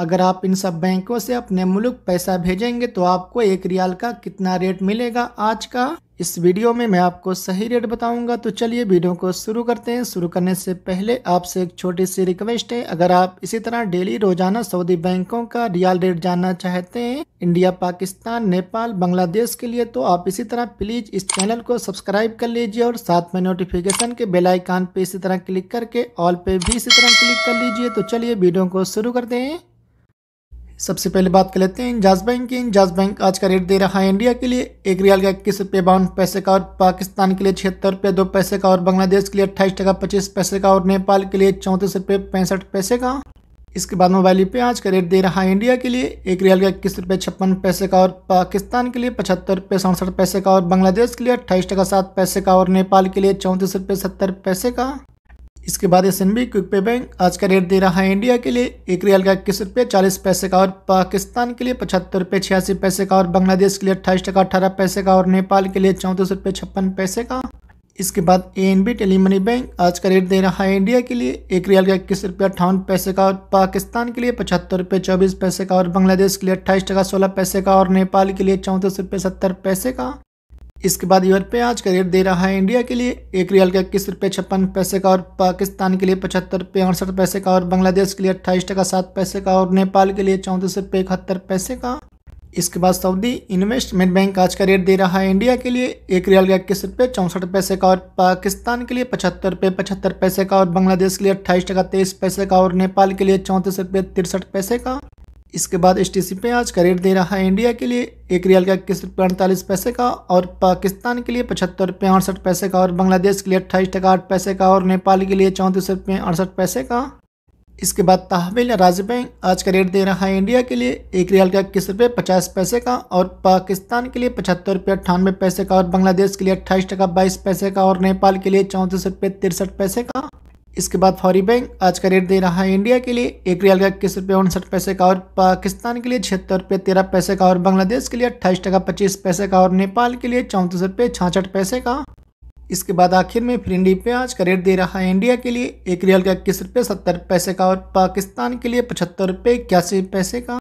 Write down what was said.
अगर आप इन सब बैंकों से अपने मुल्क पैसा भेजेंगे तो आपको एक रियाल का कितना रेट मिलेगा आज का इस वीडियो में मैं आपको सही रेट बताऊंगा तो चलिए वीडियो को शुरू करते हैं शुरू करने से पहले आपसे एक छोटी सी रिक्वेस्ट है अगर आप इसी तरह डेली रोजाना सऊदी बैंकों का रियाल रेट जानना चाहते हैं इंडिया पाकिस्तान नेपाल बांग्लादेश के लिए तो आप इसी तरह प्लीज इस चैनल को सब्सक्राइब कर लीजिए और साथ में नोटिफिकेशन के बेलाइकान पे इसी तरह क्लिक करके ऑल पे भी इसी तरह क्लिक कर लीजिए तो चलिए वीडियो को शुरू करते हैं सबसे पहले बात कर लेते हैं इंजाज बैंक की इंजाज बैंक आज का रेट दे रहा है इंडिया के लिए एक रियाल का इक्कीस रुपये बावन पैसे का और पाकिस्तान के लिए छिहत्तर रुपये दो पैसे का और बांग्लादेश के लिए अट्ठाईस टका पच्चीस पैसे का और नेपाल के लिए चौंतीस रुपये पैंसठ पैसे का इसके बाद मोबाइल पे आज का रेट दे रहा है इंडिया के लिए एक रियाल का इक्कीस रुपये छप्पन पैसे का और पाकिस्तान के लिए पचहत्तर रुपये सड़सठ पैसे का और बांग्लादेश के लिए अट्ठाईस टका सात पैसे का और नेपाल के लिए चौंतीस रुपये सत्तर पैसे का इसके बाद S N B quick pay bank आज का रेट दे रहा है इंडिया के लिए एक रियल का इक्कीस रुपये चालीस पैसे का और पाकिस्तान के लिए पचहत्तर रुपये छियासी पैसे का और बांग्लादेश के लिए अट्ठाईस टका अठारह पैसे का और नेपाल के लिए चौंतीस रुपये छप्पन पैसे का इसके बाद A N B telemoney bank आज का रेट दे रहा है इंडिया के लिए एक रियल का इक्कीस रुपये अट्ठावन पैसे का और पाकिस्तान के लिए पचहत्तर रुपये चौबीस पैसे का और बांग्लादेश के लिए अट्ठाईस टका सोलह पैसे का और नेपाल के लिए चौंतीस रुपये सत्तर पैसे का इसके बाद यूर पे आज का रेट दे रहा है इंडिया के लिए एक रियाल का इक्कीस रुपये छप्पन पैसे का और पाकिस्तान के लिए पचहत्तर रुपये अड़सठ पैसे का और बांग्लादेश के लिए अट्ठाईस टका सात पैसे का और नेपाल के लिए चौंतीस रुपये इकहत्तर पैसे का इसके बाद सऊदी इन्वेस्टमेंट बैंक आज का रेट दे रहा है इंडिया के लिए एक रियाल का इक्कीस रुपये चौंसठ पैसे का और पाकिस्तान के लिए पचहत्तर रुपये पचहत्तर पैसे का और बांग्लादेश के लिए अट्ठाईस टका तेईस पैसे का और नेपाल के लिए चौंतीस रुपये तिरसठ पैसे का इसके बाद एस टी पे आज का रेट दे रहा है इंडिया के लिए एक रियाल का इक्कीस रुपये अड़तालीस पैसे का और पाकिस्तान के लिए पचहत्तर रुपये अड़सठ पैसे का और बांग्लादेश के लिए अट्ठाईस टका आठ पैसे का और नेपाल के लिए चौंतीस रुपये अड़सठ पैसे का इसके बाद तहविल राज बैंक आज का रेट दे रहा है इंडिया के लिए एक रियाल का इक्कीस रुपये पचास पैसे का और पाकिस्तान के लिए पचहत्तर रुपये अट्ठानवे पैसे का और बांग्लादेश के लिए अट्ठाईस टका बाईस पैसे का और नेपाल के लिए चौंतीस रुपये तिरसठ पैसे का इसके बाद फौरी बैंक आज का रेट दे रहा है इंडिया के लिए एक रियाल का इक्कीस रुपये उनसठ पैसे का और पाकिस्तान के लिए छिहत्तर रुपये तेरह पैसे का और बांग्लादेश के लिए अट्ठाईस टका पच्चीस पैसे का और नेपाल के लिए चौंतीस रुपये छाछठ पैसे का इसके बाद आखिर में फिर इंडी पे आज का रेट दे रहा है इंडिया के लिए एक रियाल का इक्कीस रुपये सत्तर पैसे का और पाकिस्तान के लिए पचहत्तर रुपये इक्यासी पैसे का